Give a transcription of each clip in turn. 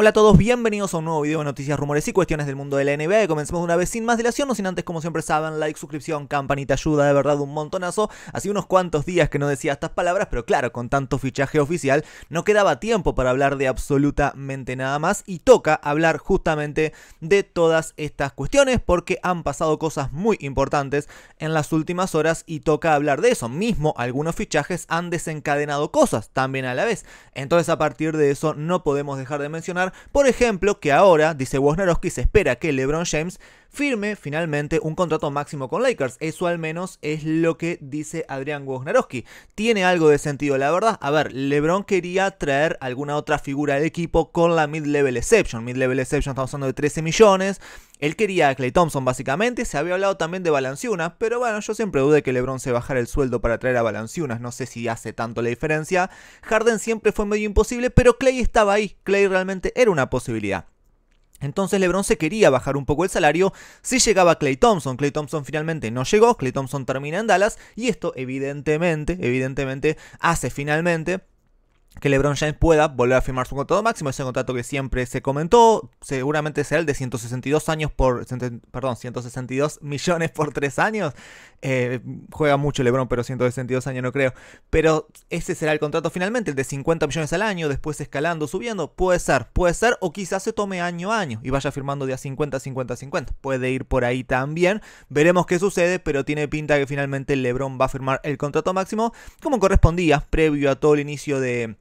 Hola a todos, bienvenidos a un nuevo video de noticias, rumores y cuestiones del mundo de la NBA. Comencemos una vez sin más dilación, no sin antes, como siempre saben, like, suscripción, campanita, ayuda, de verdad un montonazo. Hace unos cuantos días que no decía estas palabras, pero claro, con tanto fichaje oficial, no quedaba tiempo para hablar de absolutamente nada más y toca hablar justamente de todas estas cuestiones porque han pasado cosas muy importantes en las últimas horas y toca hablar de eso. Mismo algunos fichajes han desencadenado cosas también a la vez. Entonces a partir de eso no podemos dejar de mencionar por ejemplo, que ahora, dice Wojnarowski, se espera que LeBron James firme finalmente un contrato máximo con Lakers. Eso al menos es lo que dice Adrián Wojnarowski. Tiene algo de sentido, la verdad. A ver, LeBron quería traer alguna otra figura del equipo con la mid-level exception. Mid-level exception estamos hablando de 13 millones. Él quería a Clay Thompson básicamente, se había hablado también de Balanciunas, pero bueno, yo siempre dudé que LeBron se bajara el sueldo para traer a Balanciunas, no sé si hace tanto la diferencia. Harden siempre fue medio imposible, pero Clay estaba ahí, Clay realmente era una posibilidad. Entonces LeBron se quería bajar un poco el salario si llegaba Clay Thompson. Clay Thompson finalmente no llegó, Clay Thompson termina en Dallas y esto evidentemente, evidentemente hace finalmente que LeBron James pueda volver a firmar su contrato máximo, ese contrato que siempre se comentó, seguramente será el de 162 años por, perdón, 162 millones por 3 años. Eh, juega mucho LeBron, pero 162 años no creo. Pero ese será el contrato finalmente, el de 50 millones al año, después escalando, subiendo. Puede ser, puede ser, o quizás se tome año a año y vaya firmando de a 50, 50, 50. Puede ir por ahí también. Veremos qué sucede, pero tiene pinta que finalmente LeBron va a firmar el contrato máximo como correspondía previo a todo el inicio de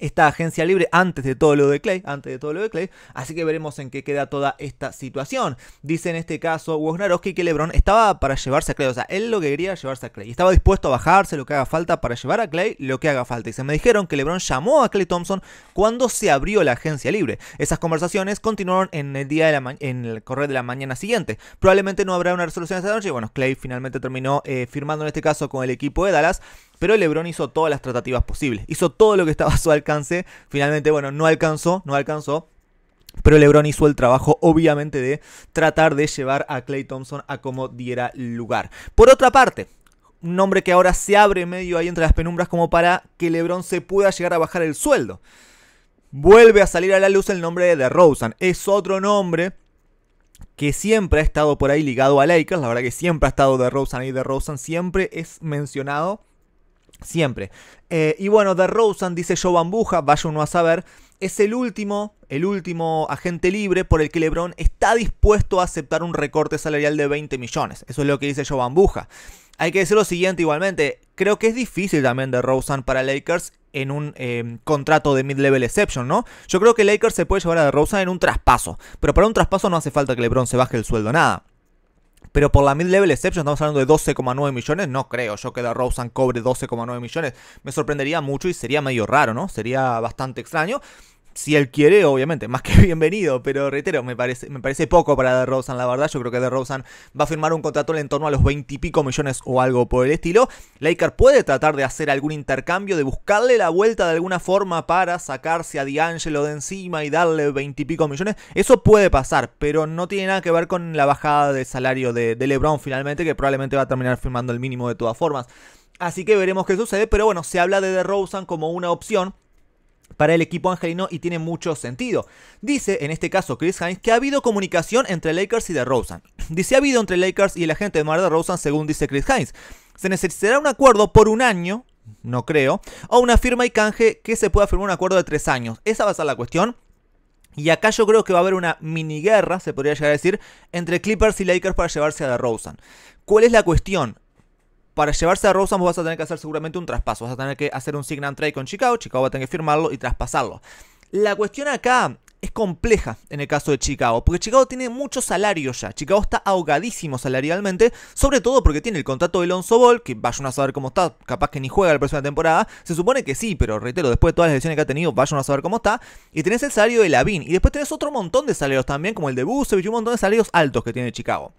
esta agencia libre antes de todo lo de Clay, antes de todo lo de Clay, así que veremos en qué queda toda esta situación. Dice en este caso Wojnarowski que LeBron estaba para llevarse a Clay, o sea, él lo que quería llevarse a Clay, y estaba dispuesto a bajarse lo que haga falta para llevar a Clay lo que haga falta. Y se me dijeron que LeBron llamó a Clay Thompson cuando se abrió la agencia libre. Esas conversaciones continuaron en el día de la en el correr de la mañana siguiente. Probablemente no habrá una resolución esta noche. Bueno, Clay finalmente terminó eh, firmando en este caso con el equipo de Dallas. Pero LeBron hizo todas las tratativas posibles, hizo todo lo que estaba a su alcance. Finalmente, bueno, no alcanzó, no alcanzó. Pero LeBron hizo el trabajo, obviamente, de tratar de llevar a Clay Thompson a como diera lugar. Por otra parte, un nombre que ahora se abre medio ahí entre las penumbras como para que LeBron se pueda llegar a bajar el sueldo. Vuelve a salir a la luz el nombre de Rosen. Es otro nombre que siempre ha estado por ahí ligado a Lakers. La verdad que siempre ha estado y ahí. Rosen siempre es mencionado Siempre. Eh, y bueno, The Rosen, dice Joe Bambuja, vaya uno a saber, es el último, el último agente libre por el que LeBron está dispuesto a aceptar un recorte salarial de 20 millones. Eso es lo que dice Joe Bambuja. Hay que decir lo siguiente igualmente, creo que es difícil también de Rosen para Lakers en un em, contrato de mid-level exception, ¿no? Yo creo que Lakers se puede llevar a Rosen en un traspaso, pero para un traspaso no hace falta que LeBron se baje el sueldo, nada. Pero por la mid-level exception estamos hablando de 12,9 millones. No creo yo que da Rosen cobre 12,9 millones. Me sorprendería mucho y sería medio raro, ¿no? Sería bastante extraño si él quiere, obviamente, más que bienvenido, pero reitero, me parece, me parece poco para DeRozan, la verdad. Yo creo que DeRozan va a firmar un contrato en torno a los 20 y pico millones o algo por el estilo. Laker puede tratar de hacer algún intercambio, de buscarle la vuelta de alguna forma para sacarse a D'Angelo de encima y darle 20 y pico millones. Eso puede pasar, pero no tiene nada que ver con la bajada de salario de, de LeBron finalmente, que probablemente va a terminar firmando el mínimo de todas formas. Así que veremos qué sucede, pero bueno, se habla de DeRozan como una opción para el equipo angelino y tiene mucho sentido. Dice, en este caso Chris Hines, que ha habido comunicación entre Lakers y DeRozan. Dice, ha habido entre Lakers y el agente de Mar DeRozan, según dice Chris Hines. Se necesitará un acuerdo por un año, no creo, o una firma y canje que se pueda firmar un acuerdo de tres años. Esa va a ser la cuestión. Y acá yo creo que va a haber una mini guerra, se podría llegar a decir, entre Clippers y Lakers para llevarse a DeRozan. ¿Cuál es la cuestión? para llevarse a Rosen vas a tener que hacer seguramente un traspaso. Vas a tener que hacer un sign and trade con Chicago. Chicago va a tener que firmarlo y traspasarlo. La cuestión acá es compleja en el caso de Chicago, porque Chicago tiene muchos salarios ya. Chicago está ahogadísimo salarialmente, sobre todo porque tiene el contrato de Lonzo Ball, que vayan a saber cómo está, capaz que ni juega la próxima temporada. Se supone que sí, pero reitero, después de todas las lesiones que ha tenido, vayan a saber cómo está. Y tenés el salario de Lavin y después tenés otro montón de salarios también, como el de Busevich, un montón de salarios altos que tiene Chicago.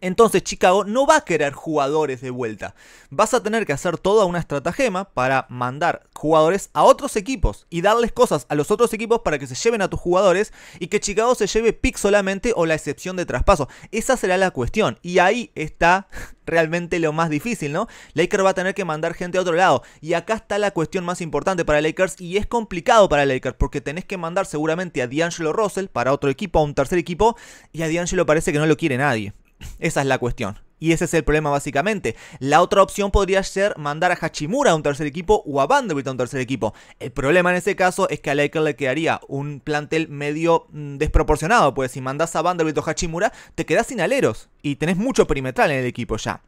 Entonces Chicago no va a querer jugadores de vuelta. Vas a tener que hacer toda una estratagema para mandar jugadores a otros equipos y darles cosas a los otros equipos para que se lleven a tus jugadores y que Chicago se lleve pick solamente o la excepción de traspaso. Esa será la cuestión. Y ahí está realmente lo más difícil, ¿no? Lakers va a tener que mandar gente a otro lado. Y acá está la cuestión más importante para Lakers y es complicado para Lakers porque tenés que mandar seguramente a D'Angelo Russell para otro equipo, a un tercer equipo y a D'Angelo parece que no lo quiere nadie. Esa es la cuestión. Y ese es el problema básicamente. La otra opción podría ser mandar a Hachimura a un tercer equipo o a Vanderbilt a un tercer equipo. El problema en ese caso es que a Laker le quedaría un plantel medio mm, desproporcionado, pues si mandas a Vanderbilt o Hachimura, te quedas sin aleros y tenés mucho perimetral en el equipo ya.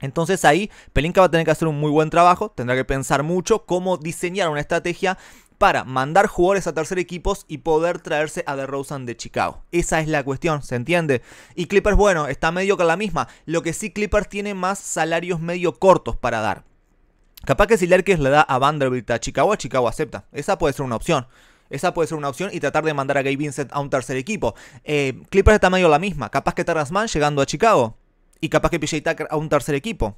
Entonces ahí Pelinka va a tener que hacer un muy buen trabajo, tendrá que pensar mucho cómo diseñar una estrategia para mandar jugadores a tercer equipos y poder traerse a DeRozan de Chicago. Esa es la cuestión, ¿se entiende? Y Clippers, bueno, está medio con la misma. Lo que sí Clippers tiene más salarios medio cortos para dar. Capaz que si Lerkes le da a Vanderbilt a Chicago, a Chicago acepta. Esa puede ser una opción. Esa puede ser una opción y tratar de mandar a Gabe Vincent a un tercer equipo. Eh, Clippers está medio la misma. Capaz que Terrence llegando a Chicago. Y capaz que PJ Tucker a un tercer equipo.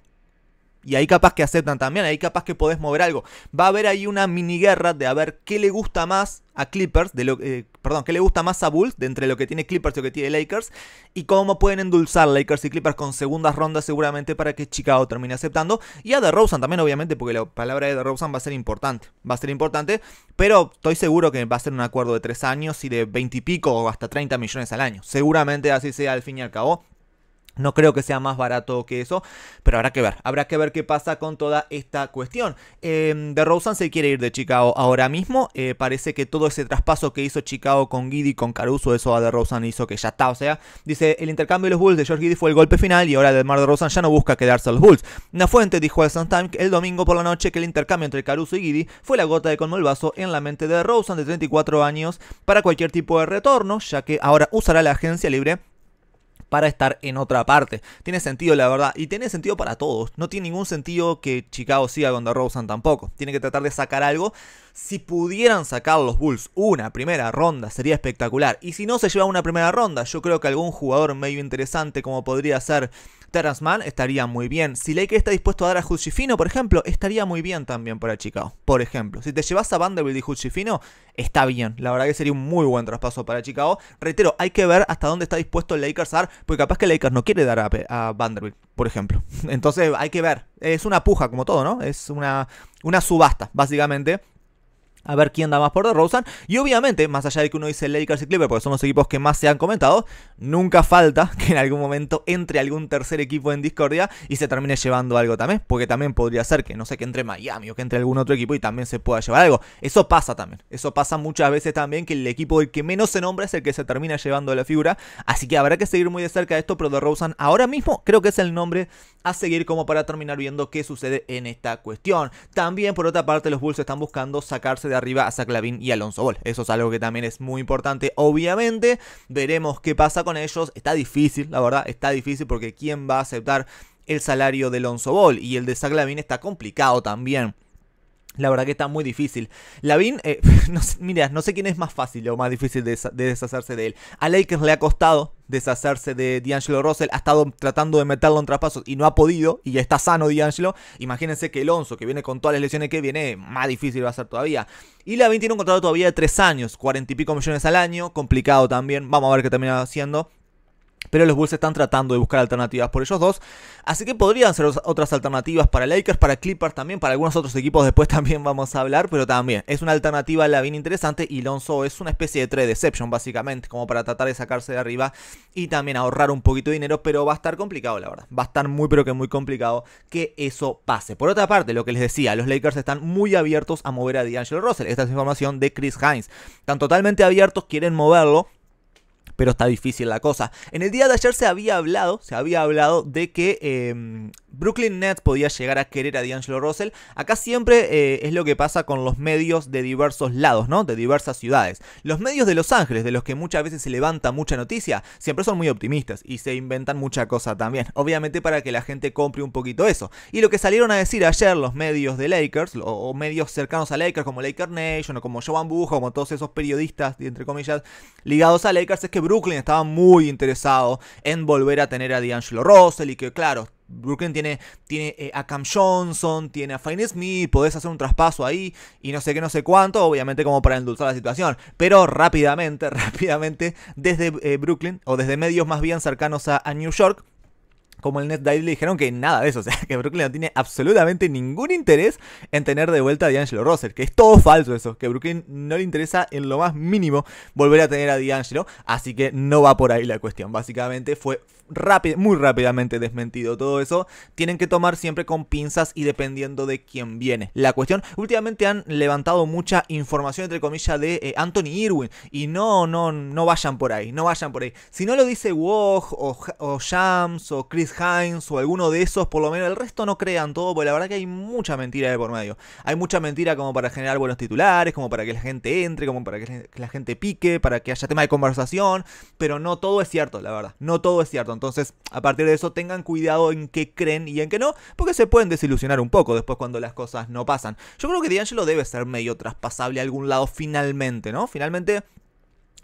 Y hay capaz que aceptan también, hay capaz que podés mover algo. Va a haber ahí una mini guerra de a ver qué le gusta más a Clippers, de lo, eh, perdón, qué le gusta más a Bulls, de entre lo que tiene Clippers y lo que tiene Lakers, y cómo pueden endulzar Lakers y Clippers con segundas rondas seguramente para que Chicago termine aceptando. Y a DeRozan también, obviamente, porque la palabra de DeRozan va a ser importante. Va a ser importante, pero estoy seguro que va a ser un acuerdo de tres años y de 20 pico o hasta 30 millones al año. Seguramente así sea al fin y al cabo. No creo que sea más barato que eso, pero habrá que ver. Habrá que ver qué pasa con toda esta cuestión. Eh, em, de Rosen se quiere ir de Chicago ahora mismo. Eh, parece que todo ese traspaso que hizo Chicago con Giddy, con Caruso, eso a De Rosen hizo que ya está. O sea, dice, el intercambio de los Bulls de George Giddy fue el golpe final y ahora Mar de Rosen ya no busca quedarse a los Bulls. Una fuente dijo al Sun el domingo por la noche que el intercambio entre Caruso y Giddy fue la gota de colmo el vaso en la mente de Rosen de 34 años para cualquier tipo de retorno, ya que ahora usará la agencia libre para estar en otra parte. Tiene sentido, la verdad, y tiene sentido para todos. No tiene ningún sentido que Chicago siga con DeRozan tampoco. Tiene que tratar de sacar algo. Si pudieran sacar los Bulls una primera ronda, sería espectacular. Y si no se lleva una primera ronda, yo creo que algún jugador medio interesante, como podría ser Terrence Mann estaría muy bien. Si Lakers está dispuesto a dar a fino por ejemplo, estaría muy bien también para Chicago. Por ejemplo, si te llevas a Vanderbilt y fino está bien. La verdad que sería un muy buen traspaso para Chicago. Reitero, hay que ver hasta dónde está dispuesto Lakers a dar, porque capaz que Lakers no quiere dar a, Vanderbilt, por ejemplo. Entonces hay que ver. Es una puja, como todo, ¿no? Es una, una subasta, básicamente a ver quién da más por DeRozan. Y obviamente, más allá de que uno dice Lakers y Clippers, porque son los equipos que más se han comentado, nunca falta que en algún momento entre algún tercer equipo en discordia y se termine llevando algo también, porque también podría ser que, no sé, que entre Miami o que entre algún otro equipo y también se pueda llevar algo. Eso pasa también, eso pasa muchas veces también que el equipo del que menos se nombra es el que se termina llevando la figura, así que habrá que seguir muy de cerca esto, pero DeRozan ahora mismo creo que es el nombre a seguir como para terminar viendo qué sucede en esta cuestión. También por otra parte los Bulls están buscando sacarse de arriba a saclavín y Alonso Ball. Eso es algo que también es muy importante obviamente. Veremos qué pasa con ellos. Está difícil, la verdad, está difícil porque quién va a aceptar el salario de Alonso Ball y el de saclavín está complicado también. La verdad que está muy difícil. Lavin, eh, mira, no sé quién es más fácil o más difícil de, de, deshacerse de él. A Lakers le ha costado deshacerse de D'Angelo Russell. Ha estado tratando de meterlo en traspasos y no ha podido. Y ya está sano D'Angelo. Imagínense que Alonso, que viene con todas las lesiones que viene, más difícil va a ser todavía. Y Lavin tiene un contrato todavía de 3 años, 40 y pico millones al año. Complicado también. Vamos a ver qué termina haciendo pero los Bulls están tratando de buscar alternativas por ellos dos. Así que podrían ser otras alternativas para Lakers, para Clippers también, para algunos otros equipos después también vamos a hablar, pero también es una alternativa la bien interesante y Lonzo es una especie de trade deception básicamente, como para tratar de sacarse de arriba y también ahorrar un poquito de dinero, pero va a estar complicado la verdad, va a estar muy pero que muy complicado que eso pase. Por otra parte, lo que les decía, los Lakers están muy abiertos a mover a D'Angelo Russell, esta es información de Chris Hines, están totalmente abiertos, quieren moverlo, pero está difícil la cosa. En el día de ayer se había hablado, se había hablado de que em, Brooklyn Nets podía llegar a querer a D'Angelo Russell. Acá siempre eh, es lo que pasa con los medios de diversos lados, ¿no? De diversas ciudades. Los medios de Los Ángeles, de los que muchas veces se levanta mucha noticia, siempre son muy optimistas y se inventan mucha cosa también. Obviamente para que la gente compre un poquito eso. Y lo que salieron a decir ayer los medios de Lakers, o, medios cercanos a Lakers como Laker Nation, o como Joan o como todos esos periodistas, entre comillas, ligados a Lakers, es que Brooklyn estaba muy interesado en volver a tener a D'Angelo Russell y que, claro, Brooklyn tiene, tiene eh, a Cam Johnson, tiene a Fine Smith, podés hacer un traspaso ahí y no sé qué, no sé cuánto, obviamente como para endulzar la situación. Pero rápidamente, rápidamente, desde eh, Brooklyn, o desde medios más bien cercanos a New York, como el Net Daily le dijeron que nada de eso, o sea, que Brooklyn no tiene absolutamente ningún interés en tener de vuelta a D'Angelo Russell, que es todo falso eso, que Brooklyn no le interesa en lo más mínimo volver a tener a D'Angelo, así que no va por ahí la cuestión, básicamente fue rápido, muy rápidamente desmentido todo eso, tienen que tomar siempre con pinzas y dependiendo de quién viene. La cuestión, últimamente han levantado mucha información entre comillas de eh, Anthony Irwin y no, no, no vayan por ahí, no vayan por ahí. Si no lo dice Woj o, o Shams o Chris Heinz o alguno de esos, por lo menos el resto no crean todo, porque la verdad que hay mucha mentira de por medio. Hay mucha mentira como para generar buenos titulares, como para que la gente entre, como para que la gente pique, para que haya tema de conversación, pero no todo es cierto, la verdad. No todo es cierto. Entonces, a partir de eso, tengan cuidado en qué creen y en qué no, porque se pueden desilusionar un poco después cuando las cosas no pasan. Yo creo que D'Angelo debe ser medio traspasable a algún lado finalmente, ¿no? Finalmente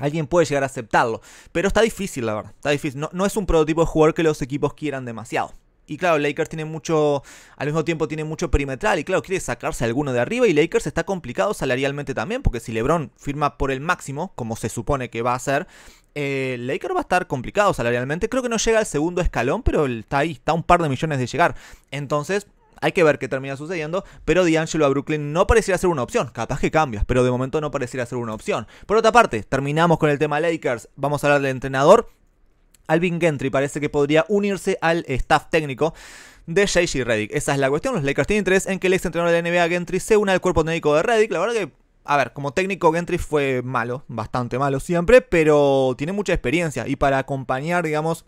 Alguien puede llegar a aceptarlo. Pero está difícil, la verdad. Está difícil. No, es un prototipo de jugador que los equipos quieran demasiado. Y claro, Lakers tiene mucho, al mismo tiempo tiene mucho perimetral y claro, quiere sacarse alguno de arriba y Lakers está complicado salarialmente también, porque si LeBron firma por el máximo, como se supone que va a ser, eh, Lakers va a estar complicado salarialmente. Creo que no llega al segundo escalón, pero está ahí, está a un par de millones de llegar. Entonces, hay que ver qué termina sucediendo, pero D'Angelo a Brooklyn no pareciera ser una opción. Capaz que cambia, pero de momento no pareciera ser una opción. Por otra parte, terminamos con el tema Lakers. Vamos a hablar del entrenador. Alvin Gentry parece que podría unirse al staff técnico de JJ Reddick. Esa es la cuestión. Los Lakers tienen interés en que el ex entrenador de la NBA Gentry se una al cuerpo técnico de Reddick. La verdad que a ver, como técnico Gentry fue malo, bastante malo siempre, pero tiene mucha experiencia y para acompañar, digamos,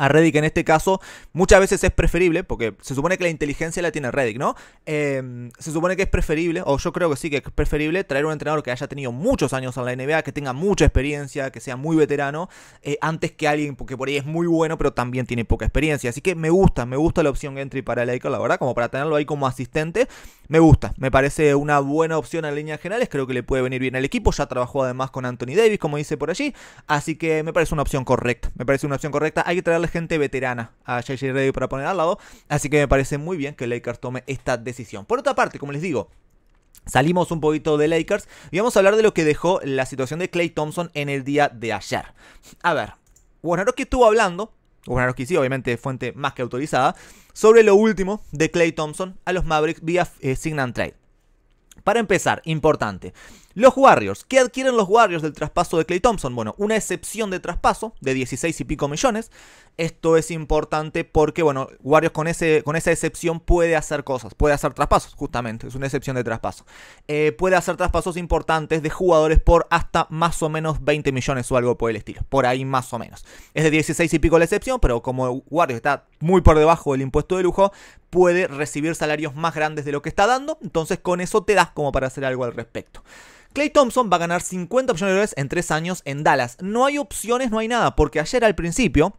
a Reddick en este caso muchas veces es preferible, porque se supone que la inteligencia la tiene Reddick, ¿no? Em, se supone que es preferible, o yo creo que sí que es preferible, traer un entrenador que haya tenido muchos años en la NBA, que tenga mucha experiencia, que sea muy veterano, eh, antes que alguien que por ahí es muy bueno, pero también tiene poca experiencia. Así que me gusta, me gusta la opción entry para Laker, la verdad, como para tenerlo ahí como asistente, me gusta, me parece una buena opción en líneas generales, creo que le puede venir bien al equipo, ya trabajó además con Anthony Davis, como dice por allí, así que me parece una opción correcta, me parece una opción correcta, hay que traerle gente veterana a JJ Reddick para poner al lado. Así que me parece muy bien que Lakers tome esta decisión. Por otra parte, como les digo, Salimos un poquito de Lakers y vamos a hablar de lo que dejó la situación de Clay Thompson en el día de ayer. A ver, que estuvo hablando, Wojnarowski sí, obviamente fuente más que autorizada, sobre lo último de Clay Thompson a los Mavericks vía Signal eh, Sign Trade. Para empezar, importante, los Warriors. ¿Qué adquieren los Warriors del traspaso de Clay Thompson? Bueno, una excepción de traspaso de 16 y pico millones. Esto es importante porque, bueno, Warriors con, ese, con esa excepción puede hacer cosas, puede hacer traspasos, justamente, es una excepción de traspaso. Eh, puede hacer traspasos importantes de jugadores por hasta más o menos 20 millones o algo por el estilo, por ahí más o menos. Es de 16 y pico la excepción, pero como Warriors está muy por debajo del impuesto de lujo, puede recibir salarios más grandes de lo que está dando, entonces con eso te das como para hacer algo al respecto. Clay Thompson va a ganar 50 millones de dólares en 3 años en Dallas. No hay opciones, no hay nada, porque ayer al principio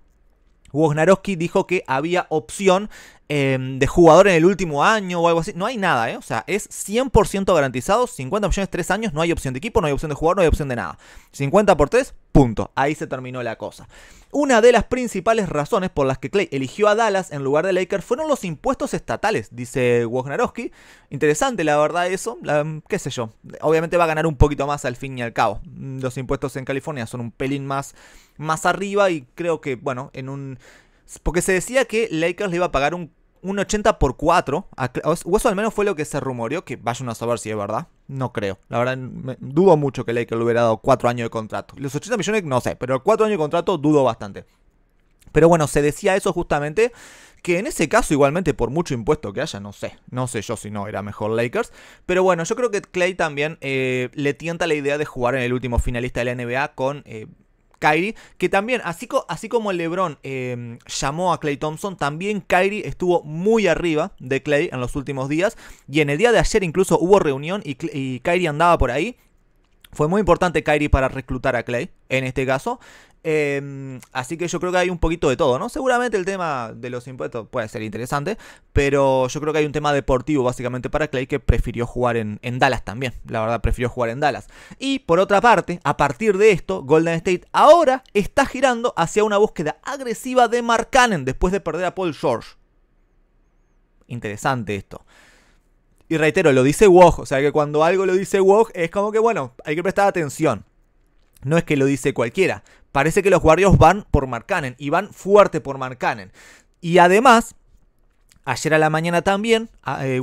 Wojnarowski dijo que había opción Em, de jugador en el último año o algo así. No hay nada, ¿eh? O sea, es 100% garantizado, 50 opciones 3 años, no hay opción de equipo, no hay opción de jugador, no hay opción de nada. 50 por 3, punto. Ahí se terminó la cosa. Una de las principales razones por las que Clay eligió a Dallas en lugar de Lakers fueron los impuestos estatales, dice Wojnarowski. Interesante, la verdad, eso. Mm, qué sé yo. Obviamente va a ganar un poquito más al fin y al cabo. Mm, los impuestos en California son un pelín más, más arriba y creo que, bueno, en un... Porque se decía que Lakers le iba a pagar un un 80 por 4. O eso al menos fue lo que se rumoreó, que vayan a saber si es verdad. No creo. La verdad, dudo mucho que Lakers le hubiera dado 4 años de contrato. Los 80 millones, no sé, pero 4 años de contrato dudo bastante. Pero bueno, se decía eso justamente. Que en ese caso, igualmente, por mucho impuesto que haya, no sé. No sé yo si no era mejor Lakers. Pero bueno, yo creo que Clay también eh, le tienta la idea de jugar en el último finalista de la NBA con eh, Kyrie, que también, así, como así como LeBron em, llamó a Clay Thompson, también Kyrie estuvo muy arriba de Clay en los últimos días. Y en el día de ayer incluso hubo reunión y, y Kyrie andaba por ahí. Fue muy importante Kyrie para reclutar a Clay, en este caso. Em, así que yo creo que hay un poquito de todo, ¿no? Seguramente el tema de los impuestos puede ser interesante, pero yo creo que hay un tema deportivo básicamente para Clay que prefirió jugar en, en Dallas también. La verdad, prefirió jugar en Dallas. Y por otra parte, a partir de esto, Golden State ahora está girando hacia una búsqueda agresiva de Mark Cannon después de perder a Paul George. Interesante esto. Y reitero, lo dice Woj, o sea que cuando algo lo dice Woj es como que, bueno, hay que prestar atención. No es que lo dice cualquiera. Parece que los guardios van por Markkanen y van fuerte por Markkanen. Y además, ayer a la mañana también, eh,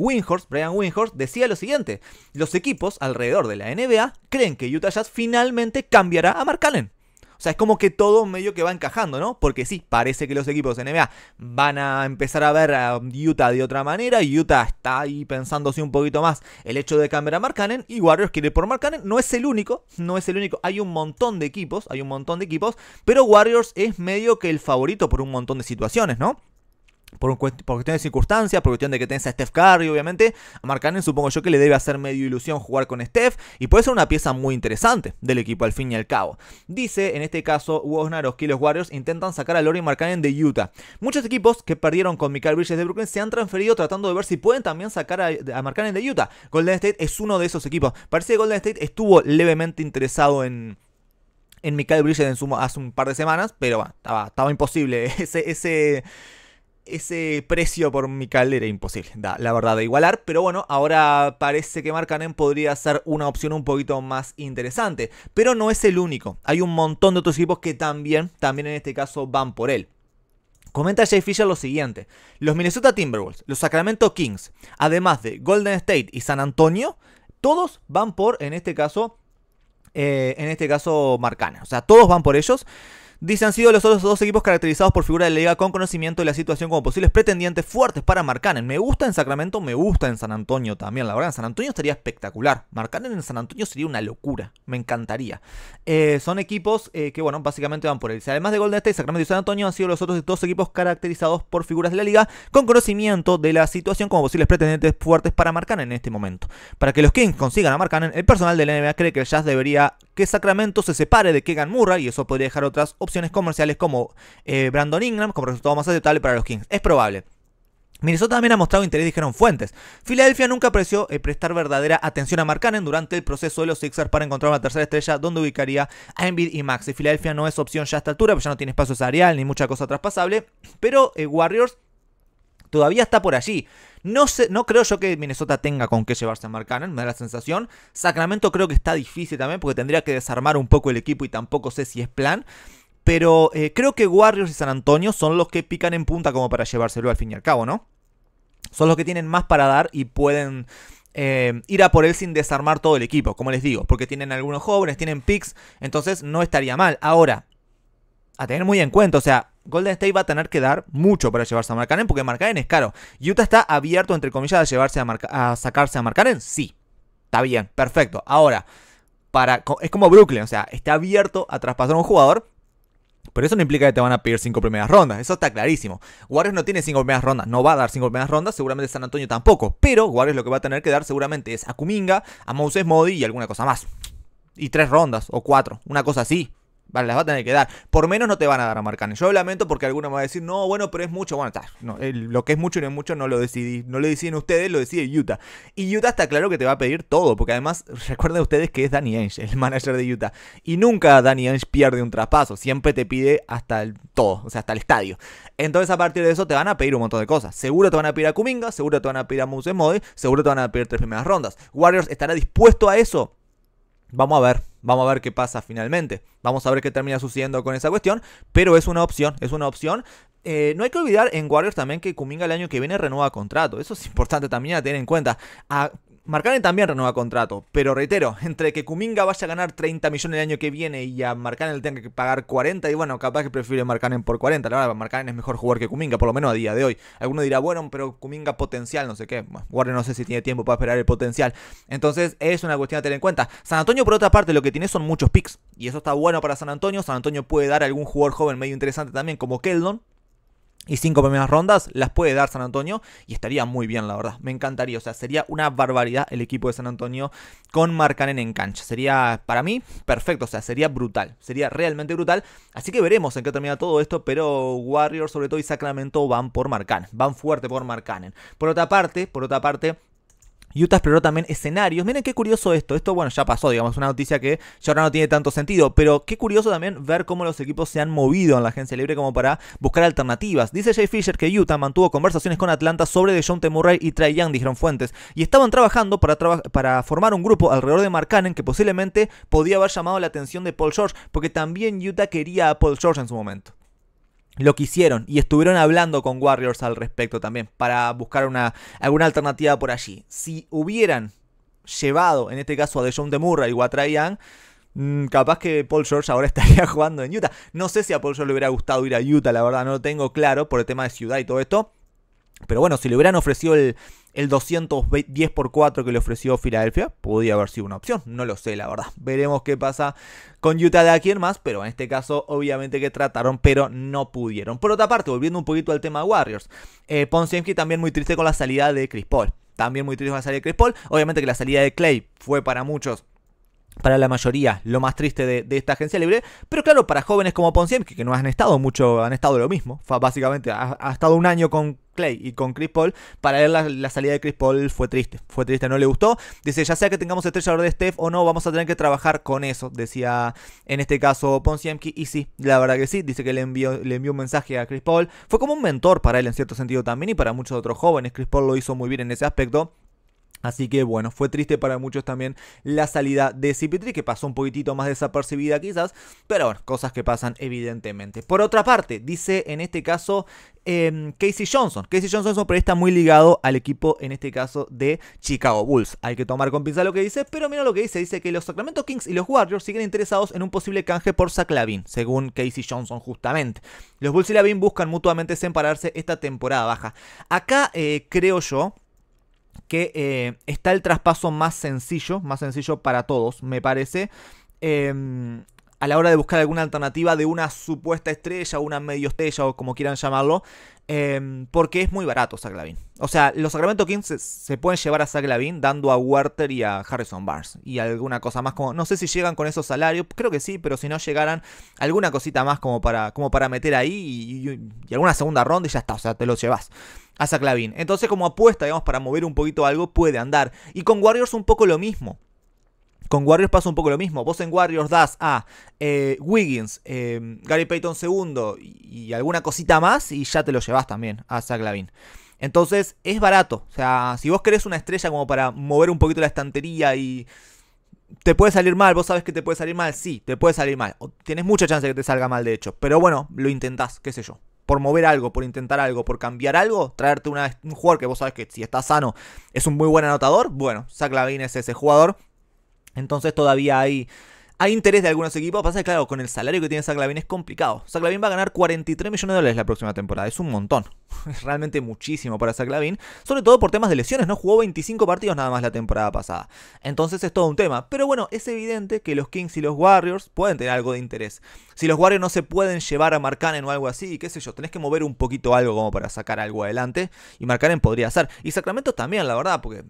Brian Winhorst, decía lo siguiente: los equipos alrededor de la NBA creen que Utah Jazz finalmente cambiará a Markkanen. O sea, es como que todo medio que va encajando, ¿no? Porque sí, parece que los equipos de NBA van a empezar a ver a Utah de otra manera. Utah está ahí pensándose un poquito más el hecho de cambiar a Mark y Warriors quiere por Mark No es el único, no es el único. Hay un montón de equipos, hay un montón de equipos, pero Warriors es medio que el favorito por un montón de situaciones, ¿no? por, cuestión de circunstancias, por cuestión de que tenés a Steph Curry, obviamente, a Mark supongo yo que le debe hacer medio ilusión jugar con Steph y puede ser una pieza muy interesante del equipo al fin y al cabo. Dice, en este caso, Woznaros, y los Warriors intentan sacar a Lori Marcanen de Utah. Muchos equipos que perdieron con Michael Bridges de Brooklyn se han transferido tratando de ver si pueden también sacar a, a de Utah. Golden State es uno de esos equipos. Parece que Golden State estuvo levemente interesado en en Michael Bridges en hace un par de semanas, pero bueno, estaba, estaba imposible ese, ese, ese precio por Mikael era imposible, da, la verdad, de igualar. Pero bueno, ahora parece que Marcanen podría ser una opción un poquito más interesante. Pero no es el único. Hay un montón de otros equipos que también, también en este caso, van por él. Comenta Jay Fisher lo siguiente: los Minnesota Timberwolves, los Sacramento Kings, además de Golden State y San Antonio, todos van por, en este caso, eh, en este caso Marcana. O sea, todos van por ellos. Dice han sido los otros dos equipos caracterizados por figuras de la liga con conocimiento de la situación como posibles pretendientes fuertes para Marcanen. Me gusta en Sacramento, me gusta en San Antonio también. La verdad, en San Antonio estaría espectacular. Marcanen en San Antonio sería una locura. Me encantaría. Eh, son equipos eh, que, bueno, básicamente van por el... Además de Golden State, Sacramento y San Antonio han sido los otros dos equipos caracterizados por figuras de la liga con conocimiento de la situación como posibles pretendientes fuertes para Marcanen en este momento. Para que los Kings consigan a Marcanen, el personal de la NBA cree que el Jazz debería que Sacramento se separe de Kegan Murray y eso podría dejar otras opciones opciones comerciales como eh, Brandon Ingram como resultado más aceptable para los Kings. Es probable. Minnesota también ha mostrado interés, dijeron fuentes. Filadelfia nunca apreció eh, prestar verdadera atención a Mark durante el proceso de los Sixers para encontrar una tercera estrella donde ubicaría a Embiid y Maxi. Filadelfia no es opción ya a esta altura, pues ya no tiene espacio salarial ni mucha cosa traspasable, pero eh, Warriors todavía está por allí. No, sé, no creo yo que Minnesota tenga con qué llevarse a Mark Cannon, me da la sensación. Sacramento creo que está difícil también porque tendría que desarmar un poco el equipo y tampoco sé si es plan. Pero eh, creo que Warriors y San Antonio son los que pican en punta como para llevárselo al fin y al cabo, ¿no? Son los que tienen más para dar y pueden eh, ir a por él sin desarmar todo el equipo, como les digo, porque tienen algunos jóvenes, tienen picks, entonces no estaría mal. Ahora, a tener muy en cuenta, o sea, Golden State va a tener que dar mucho para llevarse a Marcaren, porque Marcaren es caro. Utah está abierto, entre comillas, a, llevarse a, a sacarse a Marcaren, sí. Está bien, perfecto. Ahora, para, es como Brooklyn, o sea, está abierto a traspasar a un jugador, pero eso no implica que te van a pedir cinco primeras rondas, eso está clarísimo. Warriors no tiene cinco primeras rondas, no va a dar cinco primeras rondas, seguramente San Antonio tampoco. Pero Warriors lo que va a tener que dar seguramente es a Kuminga, a Moses Modi y alguna cosa más. Y tres rondas o cuatro, una cosa así. Vale, las va a tener que dar. Por menos no te van a dar a Marcane. Yo lamento porque alguno me va a decir, no, bueno, pero es mucho. Bueno, está. No, lo que es mucho y no es mucho no lo decidí. No lo deciden ustedes, lo decide Utah. Y Utah está claro que te va a pedir todo. Porque además, recuerden ustedes que es Danny Ainge, el manager de Utah. Y nunca Danny Ainge pierde un traspaso. Siempre te pide hasta el todo, o sea, hasta el estadio. Entonces, a partir de eso, te van a pedir un montón de cosas. Seguro te van a pedir a Kuminga, seguro te van a pedir a Muse Modi, seguro te van a pedir tres primeras rondas. Warriors estará dispuesto a eso. Vamos a ver, Vamos a ver qué pasa finalmente. Vamos a ver qué termina sucediendo con esa cuestión. Pero es una opción, es una opción. Eh, no hay que olvidar en Warriors también que Kuminga el año que viene renueva contrato. Eso es importante también a tener en cuenta. Marcanen también renueva contrato, pero reitero, entre que Kuminga vaya a ganar 30 millones el año que viene y a Marcanen le tenga que pagar 40, y bueno, capaz que prefiere Marcanen por 40, la verdad, Marcanen es mejor jugador que Kuminga, por lo menos a día de hoy. Alguno dirá, bueno, pero Kuminga potencial, no sé qué, Warner no sé si tiene tiempo para esperar el potencial. Entonces es una cuestión a tener en cuenta. San Antonio, por otra parte, lo que tiene son muchos picks, y eso está bueno para San Antonio. San Antonio puede dar algún jugador joven medio interesante también, como Keldon, y cinco primeras rondas las puede dar San Antonio y estaría muy bien, la verdad. Me encantaría, o sea, sería una barbaridad el equipo de San Antonio con Marcanen en cancha. Sería, para mí, perfecto, o sea, sería brutal, sería realmente brutal. Así que veremos en qué termina todo esto, pero Warriors, sobre todo, y Sacramento van por Marcanen, van fuerte por Marcanen. Por otra parte, por otra parte, Utah exploró también escenarios. Miren qué curioso esto. Esto, bueno, ya pasó, digamos, una noticia que ya ahora no tiene tanto sentido. Pero qué curioso también ver cómo los equipos se han movido en la agencia libre como para buscar alternativas. Dice Jay Fisher que Utah mantuvo conversaciones con Atlanta sobre DeJounte Murray y Trae Young, dijeron fuentes. Y estaban trabajando para, para formar un grupo alrededor de Cannon que posiblemente podía haber llamado la atención de Paul George, porque también Utah quería a Paul George en su momento lo que hicieron y estuvieron hablando con Warriors al respecto también para buscar una, alguna alternativa por allí. Si hubieran llevado en este caso a John de Murray o a mm, capaz que Paul George ahora estaría jugando en Utah. No sé si a Paul George le hubiera gustado ir a Utah, la verdad no lo tengo claro por el tema de ciudad y todo esto. Pero bueno, si le hubieran ofrecido el, el 210 por 4 que le ofreció Filadelfia podía haber sido una opción. No lo sé, la verdad. Veremos qué pasa con Utah de aquí en más. Pero en este caso, obviamente que trataron, pero no pudieron. Por otra parte, volviendo un poquito al tema Warriors. Eh, también muy triste con la salida de Chris Paul. También muy triste con la salida de Chris Paul. Obviamente que la salida de Clay fue para muchos para la mayoría lo más triste de, esta agencia libre. Pero claro, para jóvenes como Ponsiemski, que no han estado mucho, han estado lo mismo. básicamente, ha, estado un año con Clay y con Chris Paul. Para él la, salida de Chris Paul fue triste. Fue triste, no le gustó. Dice, ya sea que tengamos estrella de Steph o no, vamos a tener que trabajar con eso. Decía en este caso Ponsiemski. Y sí, la verdad que sí. Dice que le envió, le envió un mensaje a Chris Paul. Fue como un mentor para él en cierto sentido también y para muchos otros jóvenes. Chris Paul lo hizo muy bien en ese aspecto. Así que bueno, fue triste para muchos también la salida de CP3, que pasó un poquitito más desapercibida quizás, pero bueno, cosas que pasan evidentemente. Por otra parte, dice en este caso em, Casey Johnson. Casey Johnson está muy ligado al equipo, en este caso, de Chicago Bulls. Hay que tomar con pinza lo que dice, pero mira lo que dice. Dice que los Sacramento Kings y los Warriors siguen interesados en un posible canje por Saclavin, según Casey Johnson justamente. Los Bulls y Lavin buscan mutuamente separarse esta temporada baja. Acá eh, creo yo que eh, está el traspaso más sencillo, más sencillo para todos, me parece. Em, a la hora de buscar alguna alternativa de una supuesta estrella, una medio estrella o como quieran llamarlo, em, porque es muy barato Zach O sea, los Sacramento Kings se, pueden llevar a Zach dando a Werther y a Harrison Barnes y alguna cosa más como, no sé si llegan con esos salarios, creo que sí, pero si no llegaran, alguna cosita más como para, como para meter ahí y, alguna segunda ronda y ya está, o sea, te lo llevas a Saclavin. Entonces como apuesta, digamos, para mover un poquito algo, puede andar. Y con Warriors un poco lo mismo. Con Warriors pasa un poco lo mismo. Vos en Warriors das a eh, Wiggins, eh, Gary Payton segundo y, alguna cosita más y ya te lo llevas también a Zach Lavin. Entonces es barato. O sea, si vos querés una estrella como para mover un poquito la estantería y... Te puede salir mal, vos sabes que te puede salir mal, sí, te puede salir mal. Tienes mucha chance de que te salga mal, de hecho. Pero bueno, lo intentás, qué sé yo por mover algo, por intentar algo, por cambiar algo, traerte un jugador que vos sabes que si está sano es un muy buen anotador, bueno, Zach Lavin es ese jugador entonces todavía hay, hay interés de algunos equipos. Pasa que, claro, con el salario que tiene Saclavin es complicado. Saclavin va a ganar 43 millones de dólares la próxima temporada. Es un montón. Es realmente muchísimo para Saclavin. Sobre todo por temas de lesiones. No jugó 25 partidos nada más la temporada pasada. Entonces es todo un tema. Pero bueno, es evidente que los Kings y los Warriors pueden tener algo de interés. Si los Warriors no se pueden llevar a Markanen o algo así, qué sé yo, tenés que mover un poquito algo como para sacar algo adelante. Y Marcanen podría hacer. Y Sacramento también, la verdad, porque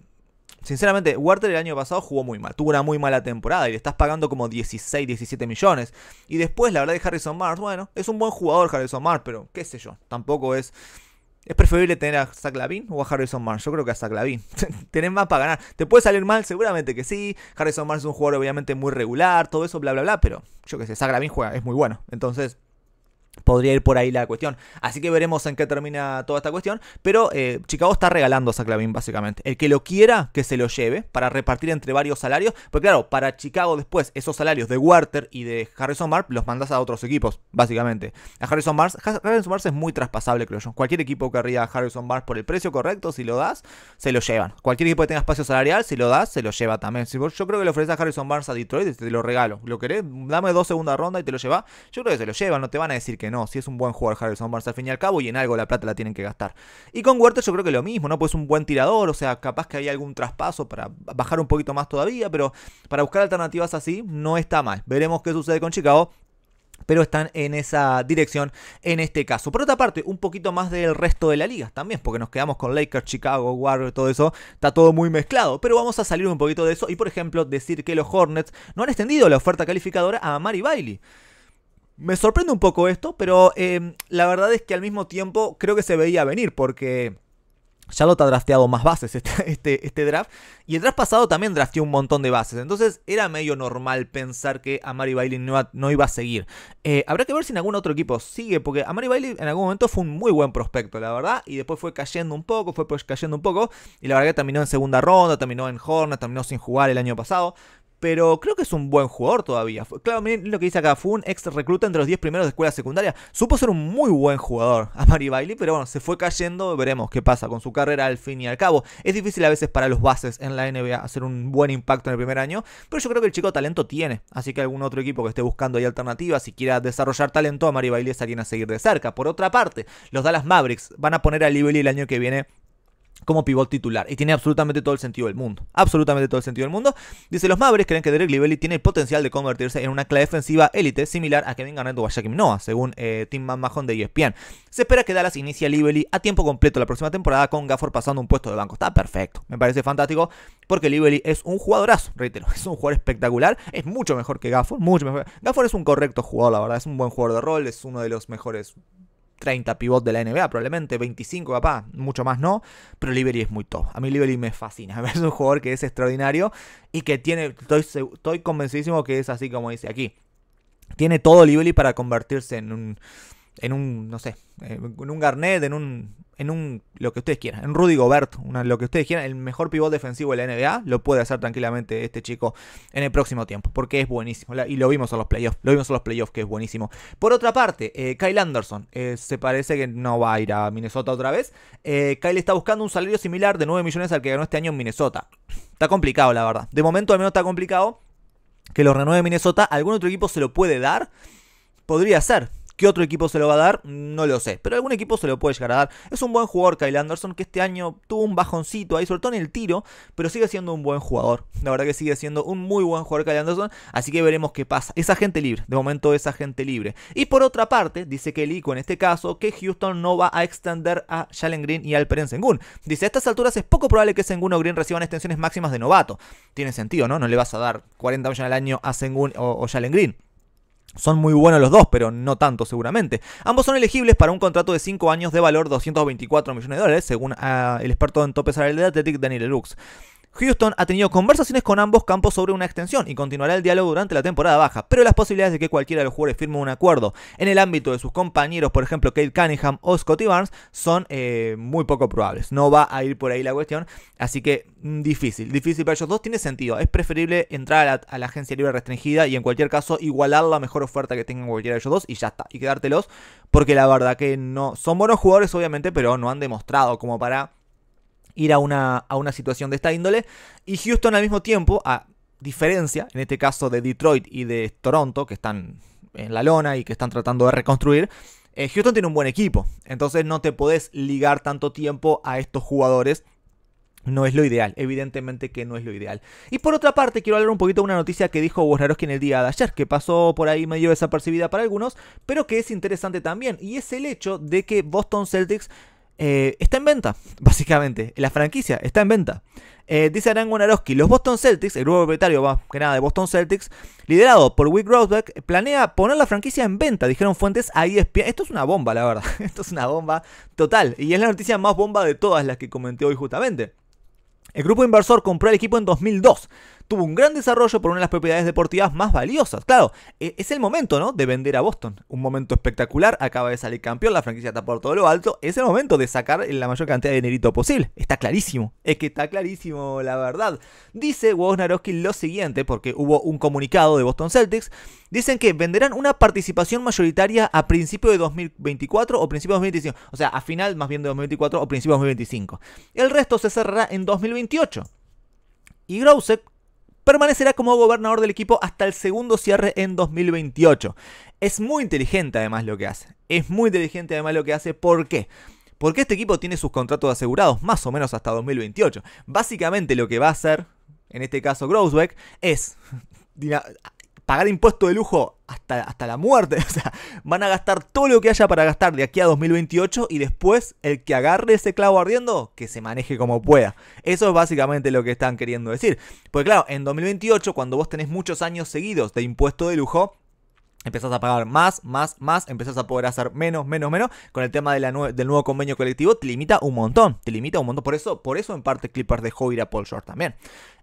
Sinceramente, Werther el año pasado jugó muy mal, tuvo una muy mala temporada y le estás pagando como 16, 17 millones. Y después, la verdad, de Harrison Mars, bueno, es un buen jugador Harrison Mars, pero qué sé yo, tampoco es. Es preferible tener a Zach Lavin o a Harrison Mars. Yo creo que a Zach Lavin. Tenés más para ganar. ¿Te puede salir mal? Seguramente que sí. Harrison Mars es un jugador obviamente muy regular, todo eso, bla, bla, bla. Pero yo qué sé, Zach Lavin juega, es muy bueno. Entonces, podría ir por ahí la cuestión. Así que veremos en qué termina toda esta cuestión. Pero eh, Chicago está regalando a Saclavin, básicamente. El que lo quiera, que se lo lleve para repartir entre varios salarios. porque claro, para Chicago después, esos salarios de Werther y de Harrison Mars los mandas a otros equipos, básicamente. A Harrison Mars, Harrison Mars es muy traspasable, creo yo. Cualquier equipo que querría a Harrison Mars por el precio correcto, si lo das, se lo llevan. Cualquier equipo que tenga espacio salarial, si lo das, se lo lleva también. yo creo que le ofreces a Harrison Mars a Detroit, te lo regalo. ¿Lo querés? Dame dos segundas rondas y te lo lleva. Yo creo que se lo llevan, no te van a decir que no, si es un buen jugador Harrison Barnes al fin y al cabo y en algo la plata la tienen que gastar. Y con Huerta yo creo que lo mismo, ¿no? Pues un buen tirador, o sea, capaz que hay algún traspaso para bajar un poquito más todavía, pero para buscar alternativas así no está mal. Veremos qué sucede con Chicago pero están en esa dirección en este caso. Por otra parte, un poquito más del resto de la liga también, porque nos quedamos con Lakers, Chicago, Warriors, todo eso, está todo muy mezclado, pero vamos a salir un poquito de eso y por ejemplo decir que los Hornets no han extendido la oferta calificadora a Mari Bailey. Me sorprende un poco esto, pero em, la verdad es que al mismo tiempo creo que se veía venir porque... Ya ha drafteado más bases este, este, este, draft. Y el draft pasado también drafteó un montón de bases. Entonces era medio normal pensar que Amari Bailey no, iba a seguir. Eh, habrá que ver si en algún otro equipo sigue. Porque Amari Bailey en algún momento fue un muy buen prospecto, la verdad. Y después fue cayendo un poco, fue pues cayendo un poco. Y la verdad que terminó en segunda ronda, terminó en Hornet, terminó sin jugar el año pasado pero creo que es un buen jugador todavía. Claro, miren lo que dice acá, fue un ex recluta entre los 10 primeros de escuela secundaria. Supo ser un muy buen jugador a Mari pero bueno, se fue cayendo, veremos qué pasa con su carrera al fin y al cabo. Es difícil a veces para los bases en la NBA hacer un buen impacto en el primer año, pero yo creo que el chico talento tiene, así que algún otro equipo que esté buscando ahí alternativas y quiera desarrollar talento, a Mari Bailey es alguien a seguir de cerca. Por otra parte, los Dallas Mavericks van a poner a Lively el año que viene como pivot titular. Y tiene absolutamente todo el sentido del mundo. Absolutamente todo el sentido del mundo. Dice, los Mavericks creen que Derek Lively tiene el potencial de convertirse en una clave defensiva élite similar a Kevin Garnett o a Shaquem según eh, Tim Mahon de ESPN. Se espera que Dallas inicie Lively a tiempo completo la próxima temporada con Gafford pasando un puesto de banco. Está perfecto. Me parece fantástico porque Lively es un jugadorazo, reitero, es un jugador espectacular, es mucho mejor que Gafford, mucho mejor. Gafford es un correcto jugador, la verdad, es un buen jugador de rol, es uno de los mejores 30 pivot de la NBA, probablemente 25 papá mucho más no, pero Liberty es muy top. A mí Liberty me fascina, es un jugador que es extraordinario y que tiene, estoy, estoy convencidísimo que es así como dice aquí. Tiene todo Liberty para convertirse en un, en un, no sé, eh, en un Garnet, en un en un lo que ustedes quieran, en Rudy Gobert, lo que ustedes quieran, el mejor pivot defensivo de la NBA, lo puede hacer tranquilamente este chico en el próximo tiempo, porque es buenísimo. y lo vimos en los playoffs, lo vimos en los playoffs que es buenísimo. Por otra parte, eh, Kyle Anderson, eh, se parece que no va a ir a Minnesota otra vez. Eh, Kyle está buscando un salario similar de 9 millones al que ganó este año en Minnesota. Está complicado, la verdad. De momento al menos está complicado que lo renueve Minnesota. ¿Algún otro equipo se lo puede dar? Podría ser, ¿Qué otro equipo se lo va a dar? No lo sé, pero algún equipo se lo puede llegar a dar. Es un buen jugador Kyle Anderson que este año tuvo un bajoncito ahí, sobre todo en el tiro, pero sigue siendo un buen jugador. La verdad que sigue siendo un muy buen jugador Kyle Anderson, así que veremos qué pasa. Es agente libre, de momento es agente libre. Y por otra parte, dice Kelico en este caso que Houston no va a extender a Jalen Green y Alperen Sengun. Dice, a estas alturas es poco probable que Sengun o Green reciban extensiones máximas de novato. Tiene sentido, ¿no? No le vas a dar 40 millones al año a Sengun o, o Green. Son muy buenos los dos, pero no tanto seguramente. Ambos son elegibles para un contrato de 5 años de valor 224 millones de dólares, según ah, el experto en tope salarial de Athletic, Daniel Lux. Houston ha tenido conversaciones con ambos campos sobre una extensión y continuará el diálogo durante la temporada baja, pero las posibilidades de que cualquiera de los jugadores firme un acuerdo en el ámbito de sus compañeros, por ejemplo Kate Cunningham o Scotty Barnes, son eh, muy poco probables. No va a ir por ahí la cuestión, así que mm, difícil, difícil para ellos dos. Tiene sentido, es preferible entrar a la, a la agencia libre restringida y en cualquier caso igualar la mejor oferta que tengan cualquiera de ellos dos y ya está, y quedártelos, porque la verdad que no son buenos jugadores obviamente, pero no han demostrado como para ir a una, a una situación de esta índole. Y Houston al mismo tiempo, a diferencia, en este caso de Detroit y de Toronto, que están en la lona y que están tratando de reconstruir, eh, Houston tiene un buen equipo. Entonces no te podés ligar tanto tiempo a estos jugadores no es lo ideal, evidentemente que no es lo ideal. Y por otra parte, quiero hablar un poquito de una noticia que dijo Wojnarowski en el día de ayer, que pasó por ahí medio desapercibida para algunos, pero que es interesante también, y es el hecho de que Boston Celtics eh, está en venta, básicamente. La franquicia está en venta. Eh, dice Arango los Boston Celtics, el grupo propietario más que nada de Boston Celtics, liderado por Wick Rosbeck, planea poner la franquicia en venta, dijeron fuentes a ESPN. Esto es una bomba, la verdad. Esto es una bomba total. Y es la noticia más bomba de todas las que comenté hoy justamente. El grupo inversor compró el equipo en 2002 tuvo un gran desarrollo por una de las propiedades deportivas más valiosas. Claro, e, es el momento, ¿no? De vender a Boston. Un momento espectacular, acaba de salir campeón, la franquicia está por todo lo alto. Es el momento de sacar la mayor cantidad de dinerito posible. Está clarísimo, es que está clarísimo la verdad. Dice Wojnarowski lo siguiente, porque hubo un comunicado de Boston Celtics. Dicen que venderán una participación mayoritaria a principio de 2024 o principio de 2025. O sea, a final más bien de 2024 o principio de 2025. El resto se cerrará en 2028. Y Grousek permanecerá como gobernador del equipo hasta el segundo cierre en 2028. Es muy inteligente además lo que hace. Es muy inteligente además lo que hace. ¿Por qué? Porque este equipo tiene sus contratos asegurados más o menos hasta 2028. Básicamente lo que va a hacer, en este caso Grossbeck, es pagar impuesto de lujo hasta, hasta la muerte. O sea, van a gastar todo lo que haya para gastar de aquí a 2028 y después el que agarre ese clavo ardiendo, que se maneje como pueda. Eso es básicamente lo que están queriendo decir. Porque claro, en 2028, cuando vos tenés muchos años seguidos de impuesto de lujo, Empezás a pagar más, más, más, empezás a poder hacer menos, menos, menos. Con el tema de la del nuevo convenio colectivo te limita un montón, te limita un montón. Por eso, por eso en parte Clippers dejó ir a Paul Short también.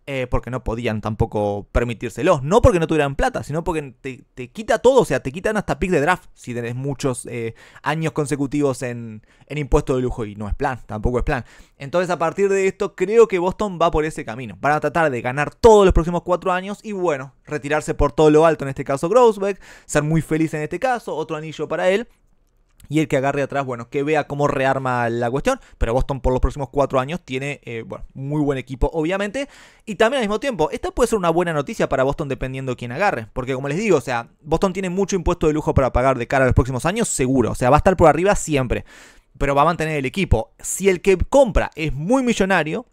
Eh, porque no podían tampoco permitírselos. No porque no tuvieran plata, sino porque te, quita todo, o sea, te quitan hasta pick de draft si tenés muchos eh, años consecutivos en, en impuesto de lujo y no es plan, tampoco es plan. Entonces a partir de esto creo que Boston va por ese camino. Van a tratar de ganar todos los próximos cuatro años y bueno, retirarse por todo lo alto, en este caso Grossbeck, ser muy feliz en este caso, otro anillo para él y el que agarre atrás, bueno, que vea cómo rearma la cuestión. Pero Boston por los próximos cuatro años tiene, eh, bueno, muy buen equipo, obviamente. Y también al mismo tiempo, esta puede ser una buena noticia para Boston dependiendo de quién agarre. Porque como les digo, o sea, Boston tiene mucho impuesto de lujo para pagar de cara a los próximos años, seguro. O sea, va a estar por arriba siempre. Pero va a mantener el equipo. Si el que compra es muy millonario,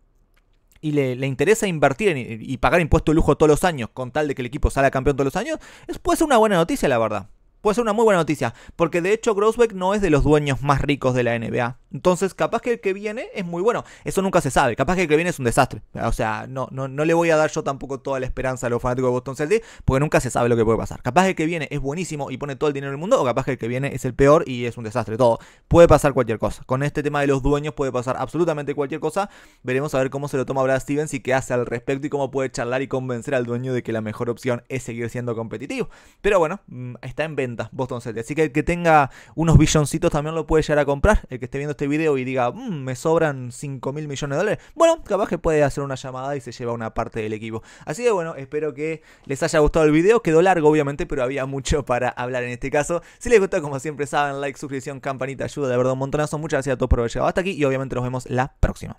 y le, interesa invertir y pagar impuesto de lujo todos los años con tal de que el equipo salga campeón todos los años, es, puede ser una buena noticia, la verdad puede ser una muy buena noticia, porque de hecho Grossbeck no es de los dueños más ricos de la NBA. Entonces, capaz que el que viene es muy bueno. Eso nunca se sabe. Capaz que el que viene es un desastre. O sea, no, no, no le voy a dar yo tampoco toda la esperanza a los fanáticos de Boston Celtics, porque nunca se sabe lo que puede pasar. Capaz que el que viene es buenísimo y pone todo el dinero del mundo, o capaz que el que viene es el peor y es un desastre. Todo. Puede pasar cualquier cosa. Con este tema de los dueños puede pasar absolutamente cualquier cosa. Veremos a ver cómo se lo toma Brad Stevens y qué hace al respecto y cómo puede charlar y convencer al dueño de que la mejor opción es seguir siendo competitivo. Pero bueno, mm, está en venta Boston Celtics. Así que el que tenga unos billoncitos también lo puede llegar a comprar. El que esté viendo este video y diga, mm, me sobran 5 mil millones de dólares. Bueno, capaz que puede hacer una llamada y se lleva una parte del equipo. Así que bueno, espero que les haya gustado el video. Quedó largo, obviamente, pero había mucho para hablar en este caso. Si les gustó, como siempre saben, like, suscripción, campanita, ayuda, de verdad un montonazo. Muchas gracias a todos por haber llegado hasta aquí y obviamente nos vemos la próxima.